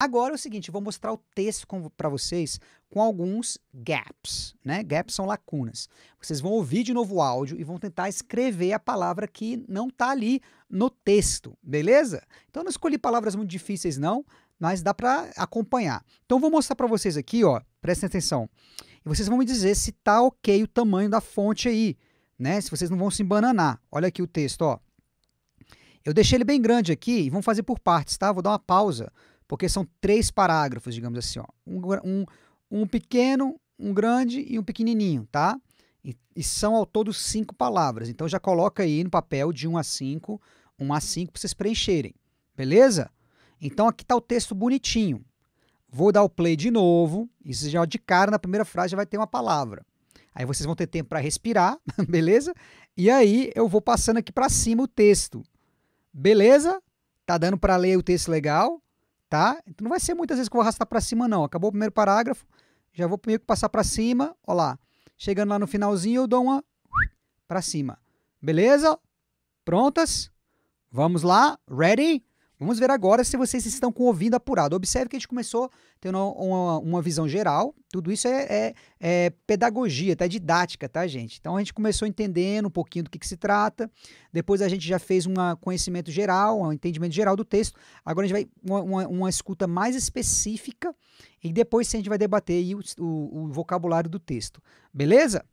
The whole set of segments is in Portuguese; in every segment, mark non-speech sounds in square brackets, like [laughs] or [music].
Agora é o seguinte, vou mostrar o texto para vocês com alguns gaps, né? Gaps são lacunas. Vocês vão ouvir de novo o áudio e vão tentar escrever a palavra que não está ali no texto, beleza? Então não escolhi palavras muito difíceis não, mas dá para acompanhar. Então vou mostrar para vocês aqui, ó, prestem atenção. E vocês vão me dizer se está OK o tamanho da fonte aí, né? Se vocês não vão se embananar. Olha aqui o texto, ó. Eu deixei ele bem grande aqui e vamos fazer por partes, tá? Vou dar uma pausa porque são três parágrafos, digamos assim, ó. Um, um, um pequeno, um grande e um pequenininho, tá? E, e, são ao todo cinco palavras. Então já coloca aí no papel de 1 um a 5, 1 um a 5 para vocês preencherem, beleza? Então aqui está o texto bonitinho. Vou dar o play de novo. Isso já de cara na primeira frase já vai ter uma palavra. Aí vocês vão ter tempo para respirar, [laughs] beleza? E aí eu vou passando aqui para cima o texto. Beleza? Tá dando para ler o texto legal? tá? Então não vai ser muitas vezes que eu vou arrastar para cima, não. Acabou o primeiro parágrafo, já vou meio que passar para cima, ó lá. Chegando lá no finalzinho, eu dou uma para cima. Beleza? Prontas? Vamos lá? Ready? Vamos ver agora se vocês estão com o ouvido apurado. Observe que a gente começou tendo uma, uma visão geral. Tudo isso é, é, é, pedagogia, tá? É didática, tá, gente? Então a gente começou entendendo um pouquinho do que, que se trata. Depois a gente já fez um conhecimento geral, um entendimento geral do texto. Agora a gente vai uma, uma, uma escuta mais específica e depois sim, a gente vai debater o, o, o vocabulário do texto. Beleza?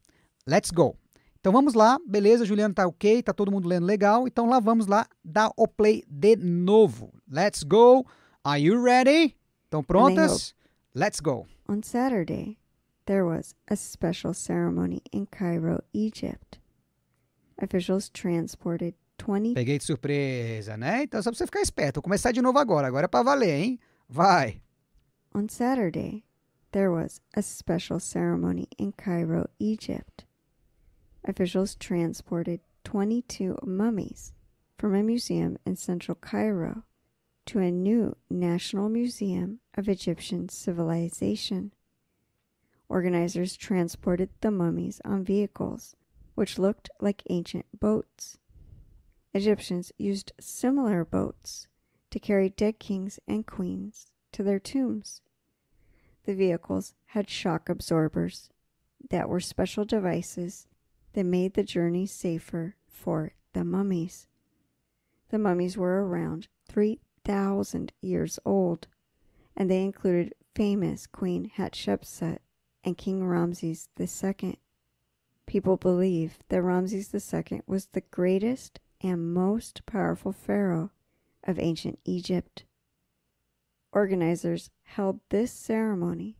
Let's go! Então vamos lá, beleza, Juliano tá ok, tá todo mundo lendo legal. Então lá vamos lá dar o play de novo. Let's go. Are you ready? Estão prontas? Let's go. On Saturday, there was a special ceremony in Cairo, Egypt. Officials transported 20 Peguei de surpresa, né? Então só pra você ficar esperto. Vou começar de novo agora. Agora é pra valer, hein? Vai. On Saturday, there was a special ceremony in Cairo, Egypt. Officials transported 22 mummies from a museum in central Cairo to a new National Museum of Egyptian Civilization. Organizers transported the mummies on vehicles, which looked like ancient boats. Egyptians used similar boats to carry dead kings and queens to their tombs. The vehicles had shock absorbers that were special devices that made the journey safer for the mummies. The mummies were around 3,000 years old, and they included famous Queen Hatshepsut and King Ramses II. People believe that Ramses II was the greatest and most powerful pharaoh of ancient Egypt. Organizers held this ceremony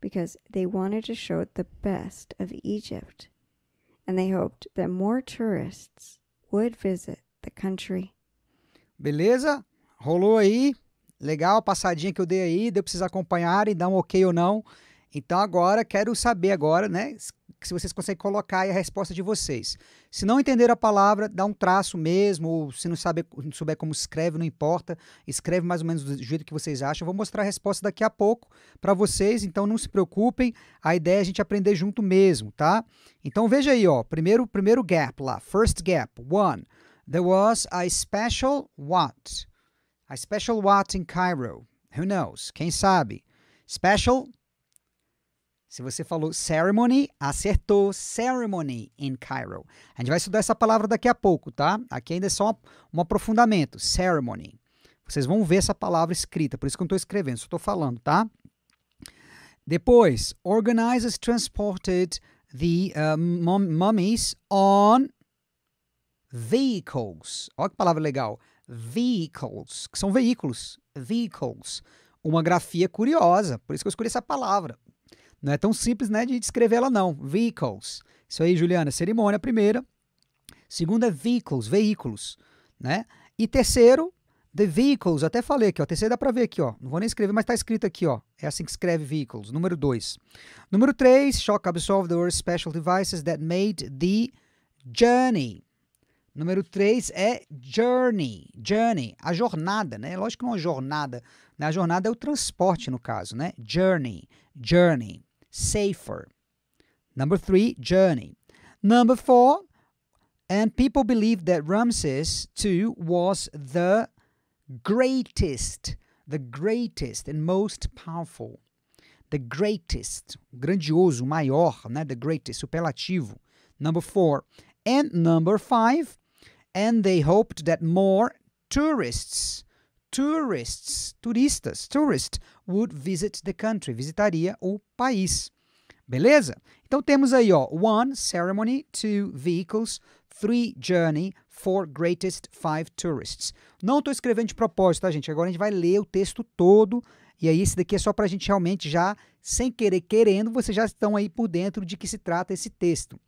because they wanted to show the best of Egypt and they hoped that more tourists would visit the country. Beleza? Rolou aí. Legal a passadinha que eu dei aí, deu para vocês acompanharem, dar um ok ou não. Então agora quero saber agora, né, se vocês conseguem colocar aí a resposta de vocês. Se não entender a palavra, dá um traço mesmo, ou se não, sabe, não souber como escreve, não importa, escreve mais ou menos do jeito que vocês acham. Eu vou mostrar a resposta daqui a pouco para vocês, então não se preocupem, a ideia é a gente aprender junto mesmo, tá? Então veja aí, ó, primeiro, primeiro gap lá, first gap, one. There was a special what? A special what in Cairo? Who knows? Quem sabe? Special se você falou ceremony, acertou ceremony in Cairo. A gente vai estudar essa palavra daqui a pouco, tá? Aqui ainda é só um aprofundamento, ceremony. Vocês vão ver essa palavra escrita, por isso que eu não estou escrevendo, só estou falando, tá? Depois, organizers transported the uh, mummies on vehicles. Olha que palavra legal. Vehicles, que são veículos. Vehicles. Uma grafia curiosa, por isso que eu escolhi essa palavra. Não é tão simples né, de descrever ela, não. Vehicles. Isso aí, Juliana, cerimônia, primeira. Segunda, vehicles, veículos. Né? E terceiro, the vehicles. Até falei aqui, ó. Terceiro dá para ver aqui, ó. Não vou nem escrever, mas está escrito aqui, ó. É assim que escreve vehicles. Número dois. Número três. shock absorb or special devices that made the journey. Número 3 é journey. Journey, a jornada, né? Lógico que não é uma jornada. Né? A jornada é o transporte, no caso, né? Journey, journey. safer. Number three, journey. Number four, and people believe that Ramses II was the greatest, the greatest and most powerful. The greatest, grandioso, maior, né? The greatest, superlativo. Number four. And number five, and they hoped that more tourists tourists, turistas, tourist, would visit the country, visitaria o país. Beleza? Então temos aí, ó, one, ceremony, two, vehicles, three, journey, four, greatest, five, tourists. Não estou escrevendo de propósito, tá, gente? Agora a gente vai ler o texto todo, e aí esse daqui é só para a gente realmente já, sem querer, querendo, vocês já estão aí por dentro de que se trata esse texto.